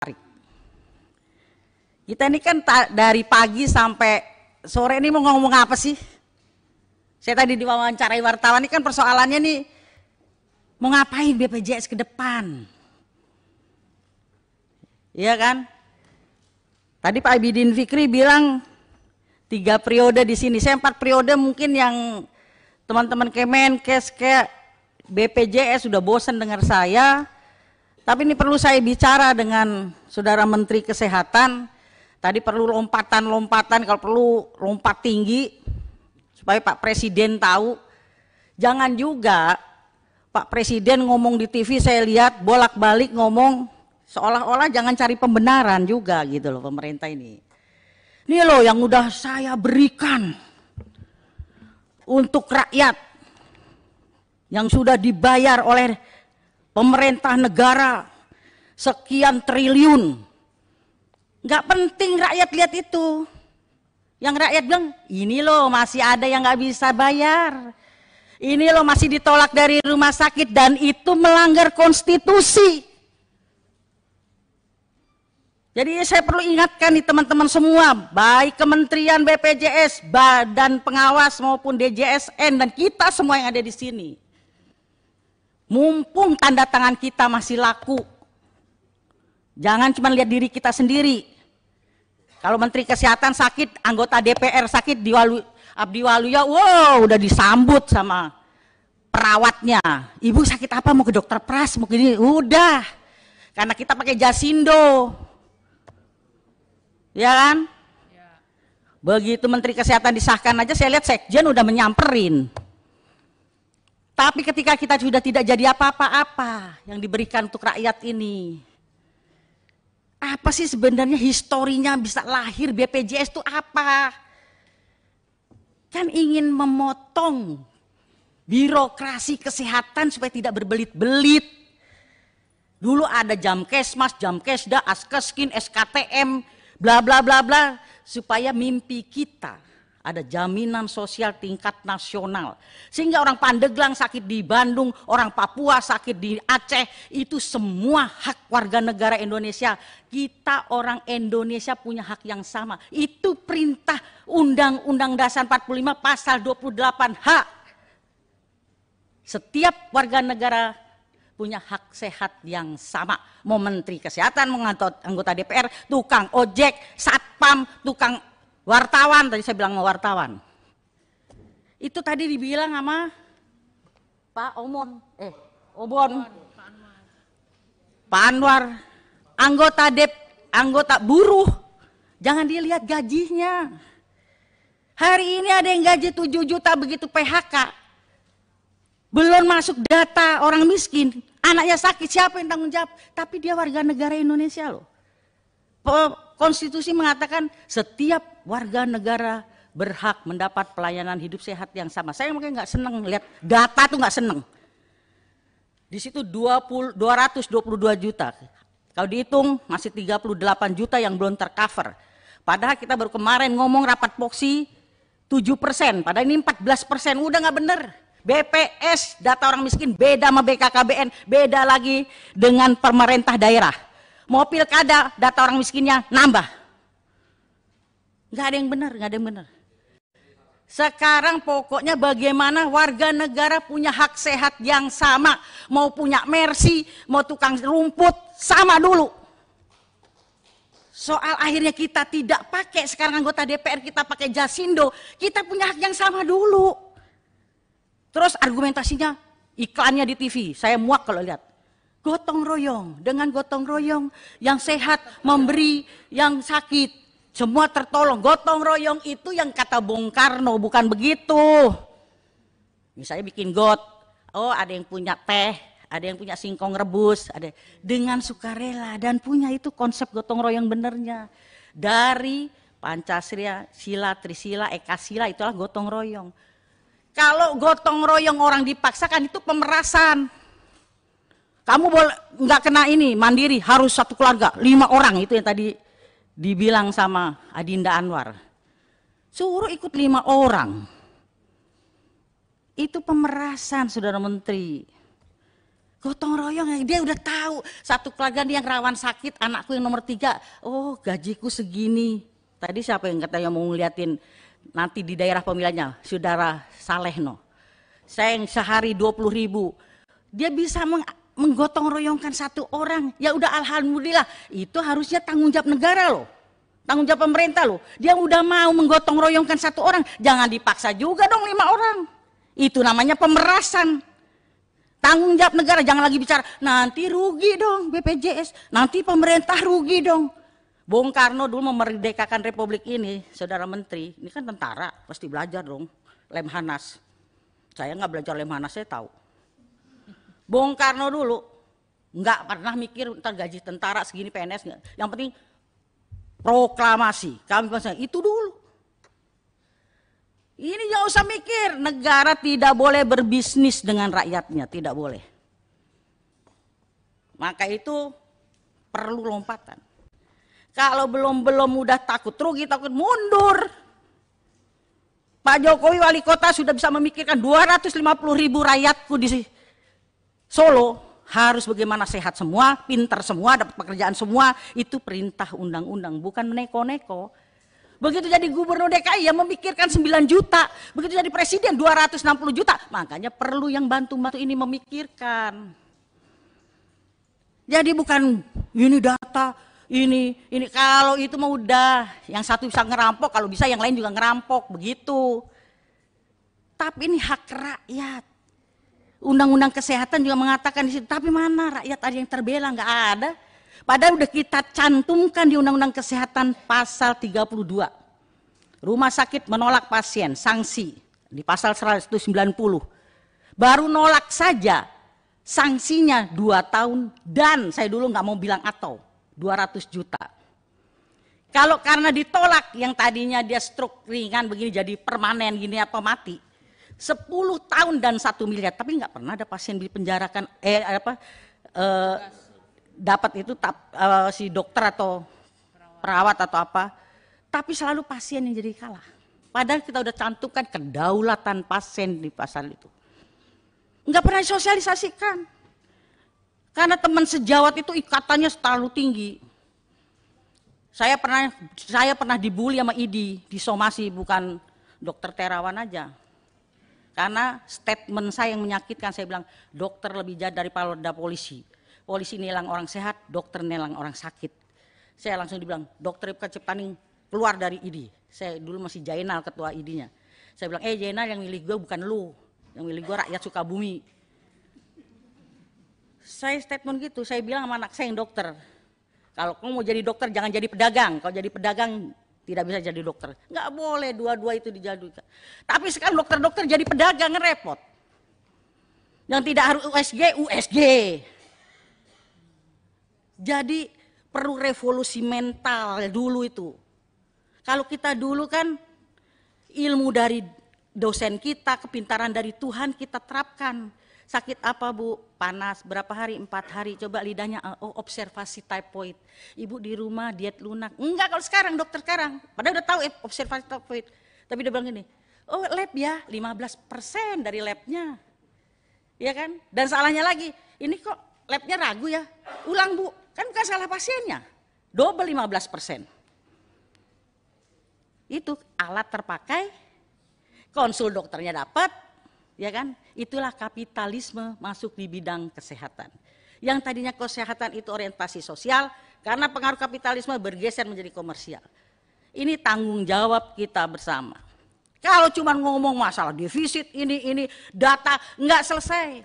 tarik. Kita ini kan dari pagi sampai sore ini mau ngomong apa sih? Saya tadi diwawancarai wartawan ini kan persoalannya nih mau ngapain BPJS ke depan? Iya kan? Tadi Pak Abidin Fikri bilang tiga periode di sini. Saya empat periode mungkin yang teman-teman Kemenkes ke BPJS sudah bosan dengar saya. Tapi ini perlu saya bicara dengan saudara Menteri Kesehatan. Tadi perlu lompatan-lompatan, kalau perlu lompat tinggi, supaya Pak Presiden tahu. Jangan juga Pak Presiden ngomong di TV, saya lihat bolak-balik ngomong seolah-olah jangan cari pembenaran juga gitu loh pemerintah ini. Ini loh yang udah saya berikan untuk rakyat yang sudah dibayar oleh pemerintah negara sekian triliun. Nggak penting rakyat lihat itu. Yang rakyat bilang, ini loh masih ada yang nggak bisa bayar. Ini loh masih ditolak dari rumah sakit dan itu melanggar konstitusi. Jadi saya perlu ingatkan nih teman-teman semua, baik Kementerian BPJS, Badan Pengawas maupun DJSN dan kita semua yang ada di sini. Mumpung tanda tangan kita masih laku. Jangan cuma lihat diri kita sendiri. Kalau Menteri Kesehatan sakit, anggota DPR sakit, di Walu Abdi Waluya, wow, udah disambut sama perawatnya. Ibu sakit apa? Mau ke dokter Pras? Mau gini? Udah. Karena kita pakai jasindo. Ya kan? Ya. Begitu Menteri Kesehatan disahkan aja, saya lihat Sekjen udah menyamperin. Tapi ketika kita sudah tidak jadi apa-apa-apa yang diberikan untuk rakyat ini. Apa sih sebenarnya historinya bisa lahir BPJS itu apa? Kan ingin memotong birokrasi kesehatan supaya tidak berbelit-belit. Dulu ada jam kesmas, jam kesda, askeskin, SKTM, bla bla bla bla supaya mimpi kita ada jaminan sosial tingkat nasional. Sehingga orang Pandeglang sakit di Bandung, orang Papua sakit di Aceh, itu semua hak warga negara Indonesia. Kita orang Indonesia punya hak yang sama. Itu perintah Undang-Undang Dasar 45 pasal 28H. Setiap warga negara punya hak sehat yang sama. Mau menteri kesehatan, mau anggota DPR, tukang ojek, satpam, tukang Wartawan, tadi saya bilang mau wartawan. Itu tadi dibilang sama Pak Omon, eh Obon, Pak Anwar, anggota dep, anggota buruh, jangan dilihat gajinya. Hari ini ada yang gaji 7 juta begitu PHK. Belum masuk data orang miskin, anaknya sakit, siapa yang tanggung jawab? Tapi dia warga negara Indonesia loh konstitusi mengatakan setiap warga negara berhak mendapat pelayanan hidup sehat yang sama. Saya mungkin nggak seneng lihat data tuh nggak seneng. Di situ 20, 222 juta. Kalau dihitung masih 38 juta yang belum tercover. Padahal kita baru kemarin ngomong rapat poksi 7 persen, padahal ini 14 persen, udah nggak bener. BPS data orang miskin beda sama BKKBN, beda lagi dengan pemerintah daerah. Mau pilkada, data orang miskinnya nambah. Nggak ada yang benar, nggak ada yang benar. Sekarang pokoknya bagaimana warga negara punya hak sehat yang sama. Mau punya mercy, mau tukang rumput, sama dulu. Soal akhirnya kita tidak pakai, sekarang anggota DPR kita pakai jasindo, kita punya hak yang sama dulu. Terus argumentasinya, iklannya di TV, saya muak kalau lihat gotong royong. Dengan gotong royong yang sehat memberi yang sakit. Semua tertolong. Gotong royong itu yang kata Bung Karno, bukan begitu. Misalnya bikin got, oh ada yang punya teh, ada yang punya singkong rebus, ada dengan sukarela dan punya itu konsep gotong royong benernya. Dari Pancasila, sila, trisila, ekasila itulah gotong royong. Kalau gotong royong orang dipaksakan itu pemerasan. Kamu boleh nggak kena ini mandiri harus satu keluarga lima orang itu yang tadi dibilang sama Adinda Anwar. Suruh ikut lima orang. Itu pemerasan saudara menteri. Gotong royong, ya, dia udah tahu satu keluarga yang rawan sakit, anakku yang nomor tiga, oh gajiku segini. Tadi siapa yang katanya mau ngeliatin nanti di daerah pemilihannya, saudara Salehno no. Saya yang sehari 20 ribu, dia bisa meng menggotong royongkan satu orang, ya udah alhamdulillah, itu harusnya tanggung jawab negara loh. Tanggung jawab pemerintah loh. Dia udah mau menggotong royongkan satu orang, jangan dipaksa juga dong lima orang. Itu namanya pemerasan. Tanggung jawab negara, jangan lagi bicara, nanti rugi dong BPJS, nanti pemerintah rugi dong. Bung Karno dulu memerdekakan republik ini, saudara menteri, ini kan tentara, pasti belajar dong, Lemhanas. Saya nggak belajar Lemhanas, saya tahu Bung Karno dulu nggak pernah mikir ntar gaji tentara segini PNS nggak. Yang penting proklamasi. Kami itu dulu. Ini jauh usah mikir, negara tidak boleh berbisnis dengan rakyatnya, tidak boleh. Maka itu perlu lompatan. Kalau belum-belum mudah takut rugi, takut mundur. Pak Jokowi wali kota sudah bisa memikirkan 250 ribu rakyatku di sini Solo harus bagaimana sehat semua, pintar semua, dapat pekerjaan semua. Itu perintah undang-undang, bukan neko neko Begitu jadi gubernur DKI yang memikirkan 9 juta, begitu jadi presiden 260 juta. Makanya perlu yang bantu-bantu ini memikirkan. Jadi bukan ini data, ini ini kalau itu mau udah yang satu bisa ngerampok, kalau bisa yang lain juga ngerampok begitu. Tapi ini hak rakyat undang-undang kesehatan juga mengatakan di situ, tapi mana rakyat ada yang terbela? Nggak ada. Padahal udah kita cantumkan di undang-undang kesehatan pasal 32. Rumah sakit menolak pasien, sanksi di pasal 190. Baru nolak saja, sanksinya 2 tahun dan saya dulu nggak mau bilang atau 200 juta. Kalau karena ditolak yang tadinya dia stroke ringan begini jadi permanen gini atau mati, 10 tahun dan satu miliar, tapi nggak pernah ada pasien di dipenjarakan eh apa eh, dapat itu tap, eh, si dokter atau perawat atau apa. Tapi selalu pasien yang jadi kalah. Padahal kita udah cantumkan kedaulatan pasien di pasal itu. Nggak pernah sosialisasikan Karena teman sejawat itu ikatannya terlalu tinggi. Saya pernah saya pernah dibully sama Idi disomasi bukan dokter Terawan aja karena statement saya yang menyakitkan, saya bilang dokter lebih jahat dari daripada polisi. Polisi nilang orang sehat, dokter nilang orang sakit. Saya langsung dibilang, dokter Ibka Ciptaning keluar dari ID. Saya dulu masih Jainal ketua ID-nya. Saya bilang, eh Jainal yang milih gue bukan lu, yang milih gue rakyat suka bumi. Saya statement gitu, saya bilang sama anak saya yang dokter, kalau kamu mau jadi dokter jangan jadi pedagang, kalau jadi pedagang tidak bisa jadi dokter. Nggak boleh dua-dua itu dijadikan. Tapi sekarang dokter-dokter jadi pedagang repot. Yang tidak harus USG, USG. Jadi perlu revolusi mental dulu itu. Kalau kita dulu kan ilmu dari dosen kita, kepintaran dari Tuhan kita terapkan. Sakit apa bu? Panas. Berapa hari? Empat hari. Coba lidahnya, eh, oh observasi typhoid. Ibu di rumah diet lunak. Enggak kalau sekarang dokter sekarang. Padahal udah tahu eh, observasi typhoid. Tapi dia bilang gini, oh lab ya 15% dari labnya. Iya kan? Dan salahnya lagi, ini kok labnya ragu ya? Ulang bu, kan bukan salah pasiennya. Double 15%. Itu alat terpakai, konsul dokternya dapat, ya kan? Itulah kapitalisme masuk di bidang kesehatan. Yang tadinya kesehatan itu orientasi sosial, karena pengaruh kapitalisme bergeser menjadi komersial. Ini tanggung jawab kita bersama. Kalau cuma ngomong masalah defisit ini ini data nggak selesai.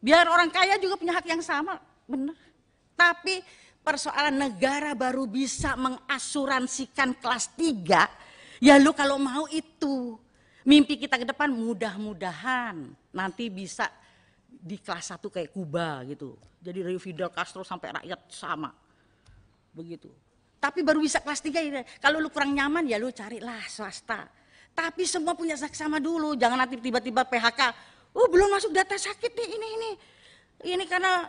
Biar orang kaya juga punya hak yang sama, benar. Tapi persoalan negara baru bisa mengasuransikan kelas 3, ya lu kalau mau itu Mimpi kita ke depan mudah-mudahan nanti bisa di kelas 1 kayak Kuba gitu. Jadi dari Fidel Castro sampai rakyat sama. Begitu. Tapi baru bisa kelas 3 kalau lu kurang nyaman ya lu carilah swasta. Tapi semua punya sak sama dulu, jangan nanti tiba-tiba PHK. Oh, belum masuk data sakit nih ini ini. Ini karena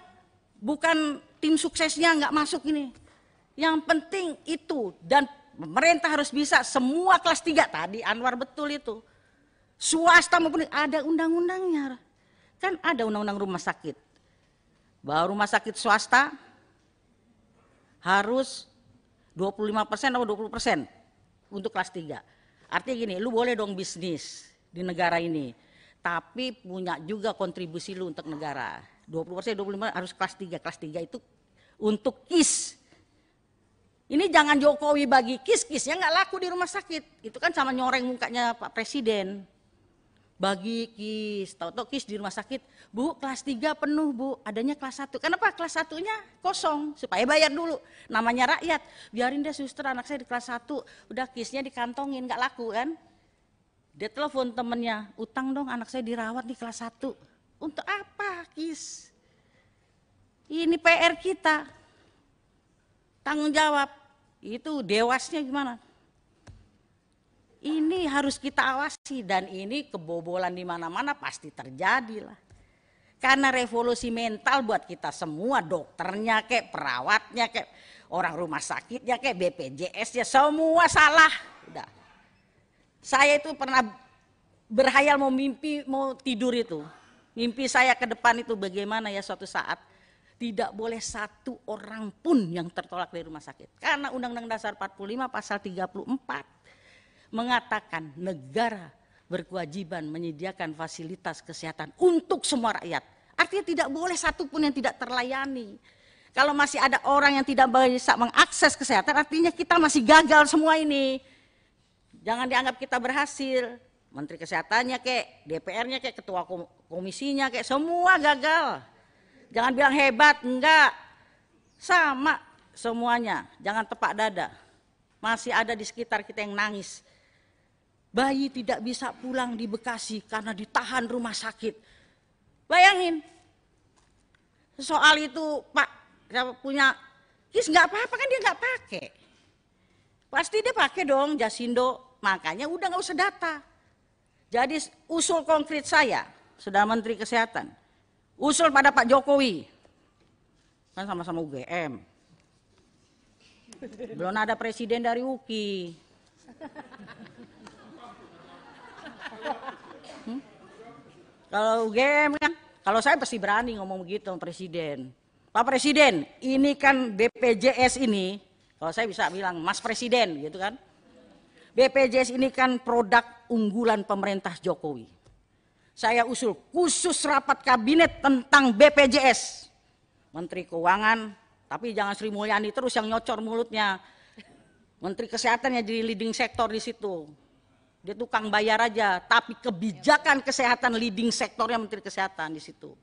bukan tim suksesnya nggak masuk ini. Yang penting itu dan pemerintah harus bisa semua kelas 3 tadi Anwar betul itu. Swasta maupun ada undang-undangnya. Kan ada undang-undang rumah sakit. Bahwa rumah sakit swasta harus 25% persen atau 20% persen untuk kelas 3. Artinya gini, lu boleh dong bisnis di negara ini, tapi punya juga kontribusi lu untuk negara. 20% persen, 25 harus kelas 3. Kelas 3 itu untuk KIS. Ini jangan Jokowi bagi KIS, kis yang nggak laku di rumah sakit. Itu kan sama nyoreng mukanya Pak Presiden bagi kis. tau tau kis di rumah sakit, Bu, kelas 3 penuh, Bu. Adanya kelas 1. Kenapa? Kelas satunya kosong supaya bayar dulu. Namanya rakyat. Biarin deh suster anak saya di kelas 1, udah kisnya dikantongin gak laku kan? Dia telepon temennya, utang dong anak saya dirawat di kelas 1. Untuk apa kis? Ini PR kita. Tanggung jawab. Itu dewasnya gimana? Ini harus kita awasi dan ini kebobolan di mana-mana pasti terjadi lah. Karena revolusi mental buat kita semua, dokternya kayak perawatnya kayak orang rumah sakitnya kayak BPJS ya semua salah. Udah. Saya itu pernah berhayal mau mimpi mau tidur itu. Mimpi saya ke depan itu bagaimana ya suatu saat tidak boleh satu orang pun yang tertolak dari rumah sakit. Karena Undang-Undang Dasar 45 pasal 34 mengatakan negara berkewajiban menyediakan fasilitas kesehatan untuk semua rakyat. Artinya tidak boleh satupun yang tidak terlayani. Kalau masih ada orang yang tidak bisa mengakses kesehatan, artinya kita masih gagal semua ini. Jangan dianggap kita berhasil. Menteri Kesehatannya kek, DPR-nya kek, ketua komisinya kek, semua gagal. Jangan bilang hebat, enggak. Sama semuanya, jangan tepak dada. Masih ada di sekitar kita yang nangis, Bayi tidak bisa pulang di Bekasi karena ditahan rumah sakit. Bayangin, soal itu Pak punya Kis nggak apa-apa kan dia nggak pakai. Pasti dia pakai dong Jasindo. Makanya udah nggak usah data. Jadi usul konkret saya, sedang Menteri Kesehatan, usul pada Pak Jokowi, kan sama-sama UGM. Belum ada presiden dari UKI. Hmm? Kalau UGM kan, kalau saya pasti berani ngomong begitu sama presiden. Pak Presiden, ini kan BPJS ini, kalau saya bisa bilang Mas Presiden gitu kan. BPJS ini kan produk unggulan pemerintah Jokowi. Saya usul khusus rapat kabinet tentang BPJS. Menteri Keuangan, tapi jangan Sri Mulyani terus yang nyocor mulutnya. Menteri Kesehatan yang jadi leading sektor di situ. Dia tukang bayar aja, tapi kebijakan kesehatan leading sektornya Menteri Kesehatan di situ.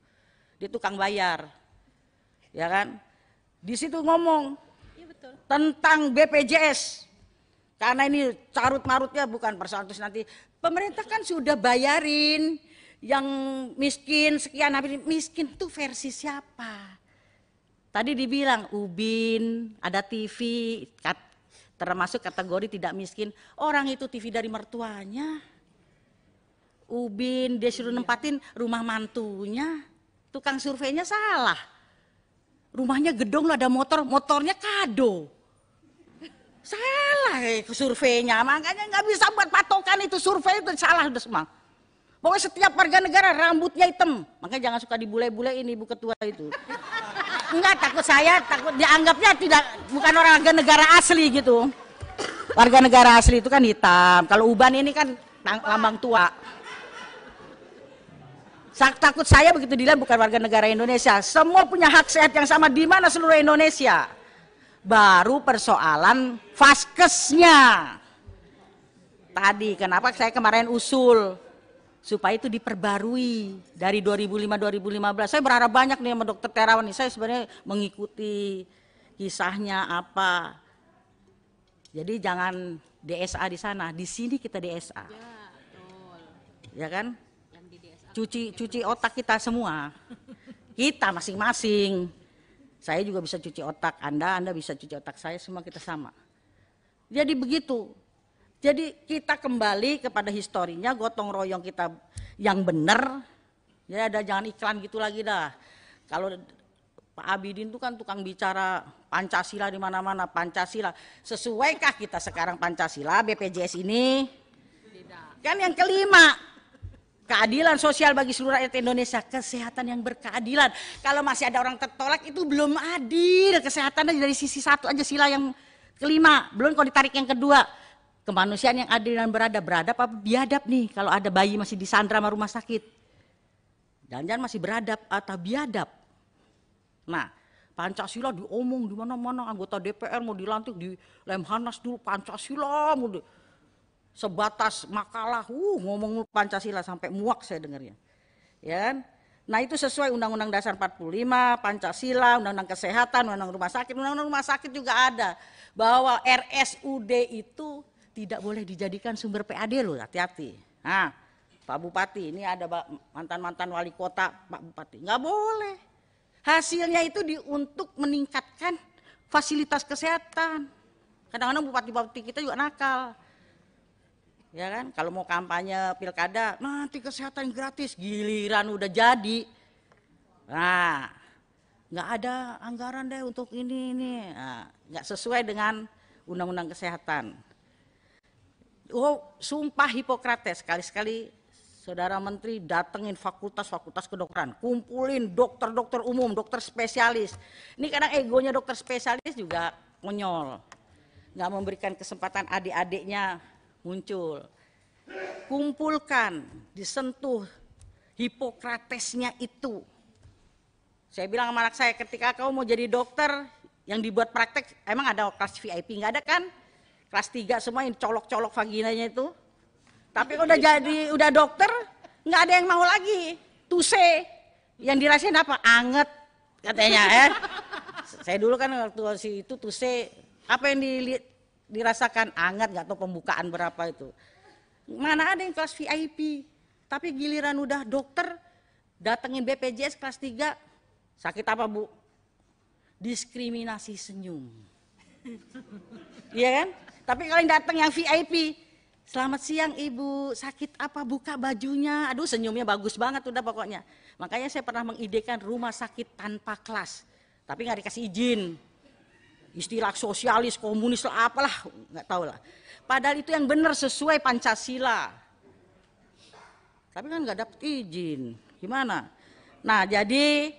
Dia tukang bayar. Ya kan? Di situ ngomong ya, betul. tentang BPJS. Karena ini carut marutnya bukan persoalan terus nanti pemerintah kan sudah bayarin yang miskin sekian habis miskin tuh versi siapa? Tadi dibilang Ubin, ada TV, termasuk kategori tidak miskin. Orang itu TV dari mertuanya. Ubin, dia suruh iya. nempatin rumah mantunya. Tukang surveinya salah. Rumahnya gedong lo ada motor, motornya kado. Salah eh, surveinya, makanya nggak bisa buat patokan itu survei itu salah udah semang Pokoknya setiap warga negara rambutnya hitam, makanya jangan suka dibule-bule ini bu ketua itu enggak takut saya takut dianggapnya tidak bukan orang warga negara asli gitu. Warga negara asli itu kan hitam. Kalau uban ini kan lambang tua. Saya takut saya begitu dilihat bukan warga negara Indonesia. Semua punya hak sehat yang sama di mana seluruh Indonesia. Baru persoalan vaskesnya. Tadi kenapa saya kemarin usul supaya itu diperbarui dari 2005-2015. Saya berharap banyak nih sama dokter Terawan nih, saya sebenarnya mengikuti kisahnya apa. Jadi jangan DSA di sana, di sini kita DSA. Ya, betul. ya kan? cuci cuci otak kita semua. Kita masing-masing. Saya juga bisa cuci otak Anda, Anda bisa cuci otak saya, semua kita sama. Jadi begitu, jadi kita kembali kepada historinya gotong royong kita yang benar. Ya ada jangan iklan gitu lagi dah. Kalau Pak Abidin tuh kan tukang bicara Pancasila di mana-mana, Pancasila. Sesuaikah kita sekarang Pancasila BPJS ini? Tidak. Kan yang kelima, keadilan sosial bagi seluruh rakyat Indonesia, kesehatan yang berkeadilan. Kalau masih ada orang tertolak itu belum adil kesehatannya dari sisi satu aja sila yang kelima, belum kalau ditarik yang kedua kemanusiaan yang adil dan beradab beradab apa biadab nih kalau ada bayi masih disandra sama rumah sakit jangan-jangan masih beradab atau biadab nah Pancasila diomong di mana-mana anggota DPR mau dilantik di Lemhanas dulu Pancasila mau di, sebatas makalah uh ngomong Pancasila sampai muak saya dengarnya ya kan? Nah itu sesuai Undang-Undang Dasar 45, Pancasila, Undang-Undang Kesehatan, Undang-Undang Rumah Sakit. Undang-Undang Rumah Sakit juga ada bahwa RSUD itu tidak boleh dijadikan sumber PAD loh, hati-hati. Nah, Pak Bupati, ini ada mantan-mantan wali kota Pak Bupati. Nggak boleh. Hasilnya itu di, untuk meningkatkan fasilitas kesehatan. Kadang-kadang bupati-bupati kita juga nakal. Ya kan, kalau mau kampanye pilkada, nanti kesehatan gratis, giliran udah jadi. Nah, nggak ada anggaran deh untuk ini ini, nah, nggak sesuai dengan undang-undang kesehatan. Oh, sumpah Hipokrates, sekali-sekali saudara menteri datengin fakultas-fakultas kedokteran, kumpulin dokter-dokter umum, dokter spesialis. Ini kadang egonya dokter spesialis juga konyol. Nggak memberikan kesempatan adik-adiknya muncul. Kumpulkan, disentuh Hipokratesnya itu. Saya bilang sama anak saya, ketika kau mau jadi dokter, yang dibuat praktek, emang ada kelas VIP? Nggak ada kan? kelas tiga semua yang colok-colok vaginanya itu. Tapi udah jadi udah dokter nggak ada yang mau lagi. Tuse yang dirasain apa? Anget katanya eh. Saya dulu kan waktu si itu tuse apa yang dilihat dirasakan anget nggak tahu pembukaan berapa itu. Mana ada yang kelas VIP? Tapi giliran udah dokter datengin BPJS kelas 3 sakit apa Bu? Diskriminasi senyum. Iya kan? Tapi kalau yang datang yang VIP, selamat siang ibu, sakit apa, buka bajunya. Aduh senyumnya bagus banget udah pokoknya. Makanya saya pernah mengidekan rumah sakit tanpa kelas. Tapi nggak dikasih izin. Istilah sosialis, komunis lah apalah, nggak tahu lah. Padahal itu yang benar sesuai Pancasila. Tapi kan nggak dapat izin, gimana? Nah jadi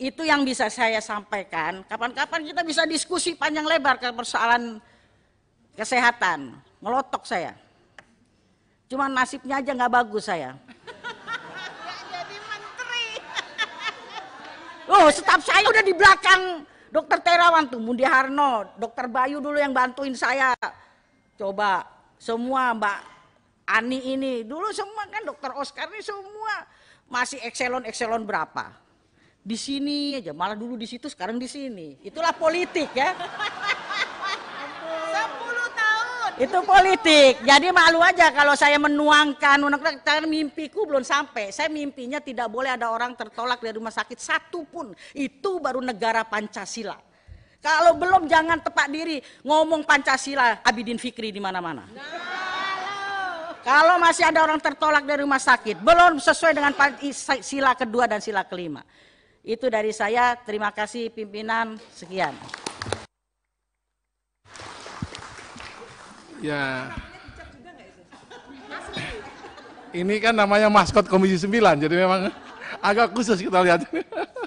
itu yang bisa saya sampaikan. Kapan-kapan kita bisa diskusi panjang lebar ke persoalan kesehatan, ngelotok saya. Cuma nasibnya aja nggak bagus saya. jadi menteri. Oh, staf saya udah di belakang Dokter Terawan tuh, Mundi Harno, Dokter Bayu dulu yang bantuin saya. Coba semua Mbak Ani ini, dulu semua kan Dokter Oscar ini semua masih ekselon ekselon berapa? Di sini aja, malah dulu di situ, sekarang di sini. Itulah politik ya itu politik. Jadi malu aja kalau saya menuangkan undang-undang mimpiku belum sampai. Saya mimpinya tidak boleh ada orang tertolak dari rumah sakit satu pun. Itu baru negara Pancasila. Kalau belum jangan tepat diri ngomong Pancasila Abidin Fikri di mana-mana. kalau masih ada orang tertolak dari rumah sakit, belum sesuai dengan sila kedua dan sila kelima. Itu dari saya, terima kasih pimpinan, sekian. Ya. Ini kan namanya maskot Komisi 9, jadi memang agak khusus kita lihat.